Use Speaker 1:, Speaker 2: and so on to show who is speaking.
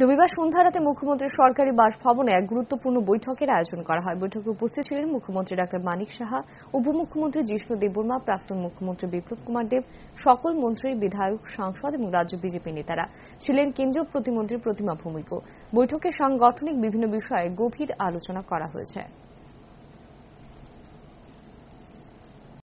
Speaker 1: রবিবার সন্ধ্যা রাতে মুখ্যমন্ত্রীর সরকারি বাসভবনে এক গুরুত্বপূর্ণ বৈঠকের আয়োজন করা হয় বৈঠকে উপস্থিত ছিলেন মুখ্যমন্ত্রী ডাক্তার মানিক সাহা উপমুখ্যমন্ত্রী জিষ্ণু দেববর্মা প্রাক্তন মুখ্যমন্ত্রী বিপ্লব কুমার দেব সকল মন্ত্রী বিধায়ক সাংসদ এবং রাজ্য বিজেপি নেতারা ছিলেন কেন্দ্রীয় প্রতিমন্ত্রী প্রতিমা ভৌমিক বৈঠকে সাংগঠনিক বিভিন্ন বিষয়ে গভীর আলোচনা করা হয়েছে